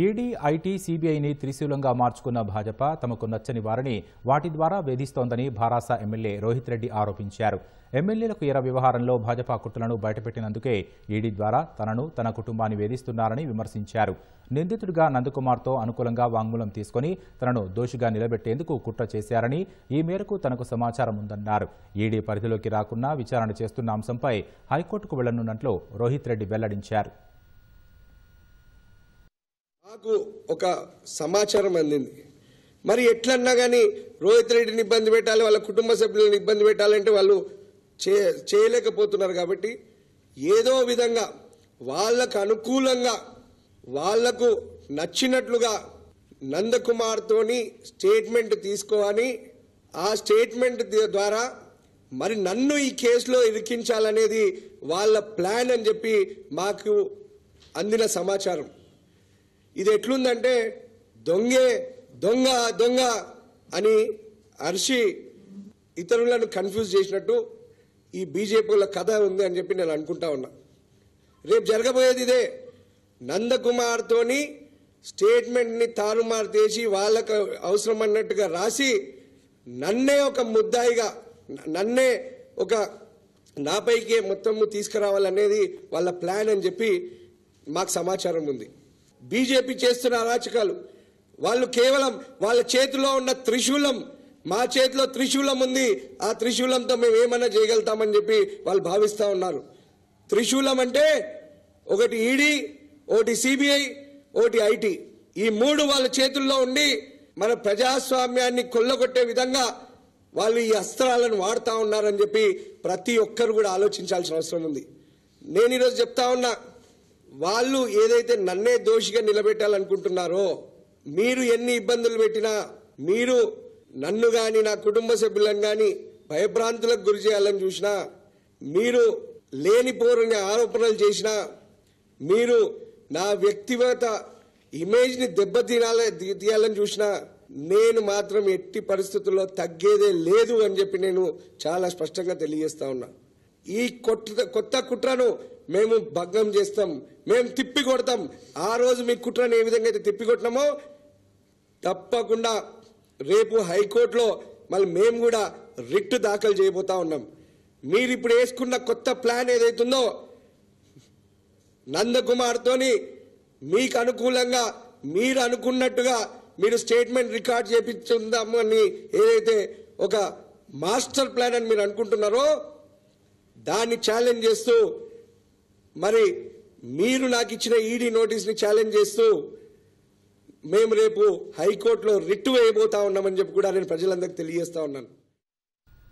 ED IT సీబీఐని త్రిశూలంగా మార్చుకున్న భాజపా తమకు నచ్చని వారిని వాటి ద్వారా వేధిస్తోందని భారాస ఎమ్మెల్యే రోహిత్ రెడ్డి ఆరోపించారు ఎమ్మెల్యేలకు ఎర వ్యవహారంలో భాజపా కుట్రలను బయటపెట్టినందుకే ఈడీ ద్వారా తనను తన కుటుంబాన్ని వేధిస్తున్నారని విమర్శించారు నిందితుడిగా నందకుమార్తో అనుకూలంగా వాంగ్మూలం తీసుకుని తనను దోషిగా నిలబెట్టేందుకు కుట్ర చేశారని ఈ మేరకు తనకు సమాచారం ఉందన్నారు ఈడీ పరిధిలోకి రాకుండా విచారణ చేస్తున్న అంశంపై హైకోర్టుకు వెళ్లనున్నట్లు రోహిత్ రెడ్డి వెల్లడించారు నాకు ఒక సమాచారం అందింది మరి ఎట్లన్నా కానీ రోహిత్ రెడ్డిని ఇబ్బంది పెట్టాలి వాళ్ళ కుటుంబ సభ్యులను ఇబ్బంది పెట్టాలంటే వాళ్ళు చే చేయలేకపోతున్నారు కాబట్టి ఏదో విధంగా వాళ్ళకు అనుకూలంగా వాళ్లకు నచ్చినట్లుగా నందకుమార్తోని స్టేట్మెంట్ తీసుకోవని ఆ స్టేట్మెంట్ ద్వారా మరి నన్ను ఈ కేసులో ఇరికించాలనేది వాళ్ళ ప్లాన్ అని చెప్పి మాకు అందిన సమాచారం ఇది ఎట్లుందంటే దొంగే దొంగ దొంగ అని అరిసి ఇతరులను కన్ఫ్యూజ్ చేసినట్టు ఈ బీజేపీల కథ ఉంది అని చెప్పి నేను అనుకుంటా ఉన్నా రేపు జరగబోయేది ఇదే నందకుమార్తోని స్టేట్మెంట్ని తారుమారు చేసి వాళ్ళకు అవసరం అన్నట్టుగా రాసి నన్నే ఒక ముద్దాయిగా నన్నే ఒక నాపైకే మొత్తము తీసుకురావాలనేది వాళ్ళ ప్లాన్ అని చెప్పి మాకు సమాచారం ఉంది బీజేపీ చేస్తున్న అరాచకాలు వాళ్ళు కేవలం వాళ్ళ చేతిలో ఉన్న త్రిశూలం మా చేతిలో త్రిశూలం ఉంది ఆ త్రిశూలంతో మేము ఏమైనా చేయగలుగుతామని చెప్పి వాళ్ళు భావిస్తూ ఉన్నారు త్రిశూలం అంటే ఒకటి ఈడీ ఒకటి సిబిఐ ఒకటి ఐటీ ఈ మూడు వాళ్ళ చేతుల్లో ఉండి మన ప్రజాస్వామ్యాన్ని కొల్లగొట్టే విధంగా వాళ్ళు ఈ అస్త్రాలను వాడుతూ ఉన్నారని చెప్పి ప్రతి ఒక్కరు కూడా ఆలోచించాల్సిన అవసరం ఉంది నేను ఈరోజు చెప్తా ఉన్నా వాళ్ళు ఏదైతే నన్నే దోషిగా నిలబెట్టాలనుకుంటున్నారో మీరు ఎన్ని ఇబ్బందులు పెట్టినా మీరు నన్ను గాని నా కుటుంబ సభ్యులను గాని భయభ్రాంతులకు గురి చేయాలని చూసినా మీరు లేనిపోరని ఆరోపణలు చేసినా మీరు నా వ్యక్తిగత ఇమేజ్ని దెబ్బతీనాలే తీయాలని చూసినా నేను మాత్రం ఎట్టి పరిస్థితుల్లో తగ్గేదే లేదు అని చెప్పి నేను చాలా స్పష్టంగా తెలియజేస్తా ఉన్నా ఈ కొత్త కుట్రను మేము భగ్నం చేస్తాం మేము తిప్పి కొడతాం ఆ రోజు మీ కుట్రను ఏ విధంగా అయితే తిప్పి కొట్టినామో తప్పకుండా రేపు హైకోర్టులో మళ్ళీ మేము కూడా రిట్ దాఖలు చేయబోతా ఉన్నాం మీరు ఇప్పుడు వేసుకున్న కొత్త ప్లాన్ ఏదైతుందో నందకుమార్తోని మీకు అనుకూలంగా మీరు అనుకున్నట్టుగా మీరు స్టేట్మెంట్ రికార్డ్ చేపించుందాము అని ఏదైతే ఒక మాస్టర్ ప్లాన్ అని మీరు అనుకుంటున్నారో దాన్ని ఛాలెంజ్ చేస్తూ మరి మీరు నాకు ఇచ్చిన ఈడీ నోటీస్ని ఛాలెంజ్ చేస్తూ మేము రేపు హైకోర్టులో రిట్టు వేయబోతా ఉన్నామని చెప్పి కూడా నేను ప్రజలందరికీ తెలియజేస్తా ఉన్నాను